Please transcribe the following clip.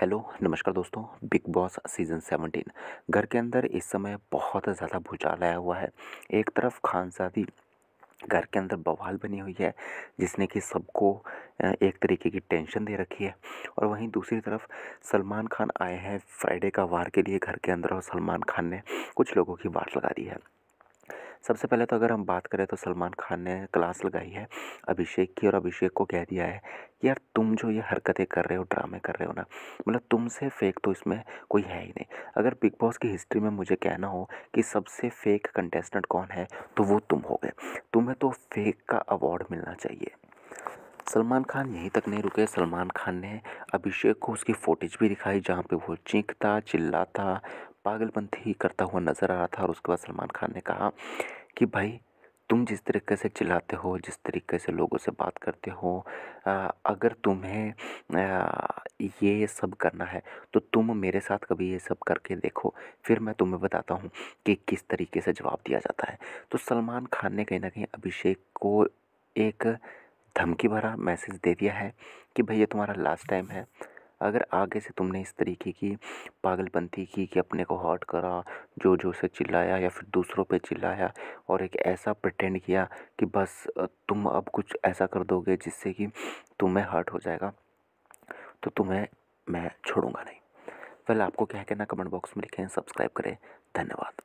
hello नमस्कार दोस्तों big boss season seventeen घर के अंदर इस समय बहुत ज़्यादा भूचाल आया हुआ है एक तरफ खानसादी घर के अंदर बवाल बनी हुई है जिसने कि सबको एक तरीके की टेंशन दे रखी है और वहीं दूसरी तरफ सलमान खान आए हैं फ्राइडे का वार के लिए घर के अंदर और सलमान खान ने कुछ लोगों की बात लगा दी है सबसे पहले तो अगर हम बात करें तो सलमान खान ने क्लास लगाई है अभिषेक की और अभिषेक को कह दिया है कि यार तुम जो ये हरकतें कर रहे हो ड्रामे कर रहे हो ना मतलब तुमसे फेक तो इसमें कोई है ही नहीं अगर बिग बॉस की हिस्ट्री में मुझे कहना हो कि सबसे फेक कंटेस्टेंट कौन है तो वो तुम हो गए तुम्हें तो फेक का अवार्ड मिलना चाहिए सलमान खान यहीं तक नहीं रुके सलमान खान ने अभिषेक को उसकी फ़ोटेज भी दिखाई जहाँ पे वो चीखता चिल्लाता पागलपंथी करता हुआ नज़र आ रहा था और उसके बाद सलमान खान ने कहा कि भाई तुम जिस तरीक़े से चिल्लाते हो जिस तरीक़े से लोगों से बात करते हो अगर तुम्हें ये सब करना है तो तुम मेरे साथ कभी ये सब करके देखो फिर मैं तुम्हें बताता हूँ कि किस तरीक़े से जवाब दिया जाता है तो सलमान खान ने कहीं ना कहीं अभिषेक को एक धमकी भरा मैसेज दे दिया है कि भाई ये तुम्हारा लास्ट टाइम है अगर आगे से तुमने इस तरीके की पागलपंथी की कि अपने को हॉट करा जो जो से चिल्लाया या फिर दूसरों पे चिल्लाया और एक ऐसा प्रटेंड किया कि बस तुम अब कुछ ऐसा कर दोगे जिससे कि तुम्हें हर्ट हो जाएगा तो तुम्हें मैं छोड़ूंगा नहीं वेल आपको क्या कहना कमेंट बॉक्स में लिखें सब्सक्राइब करें धन्यवाद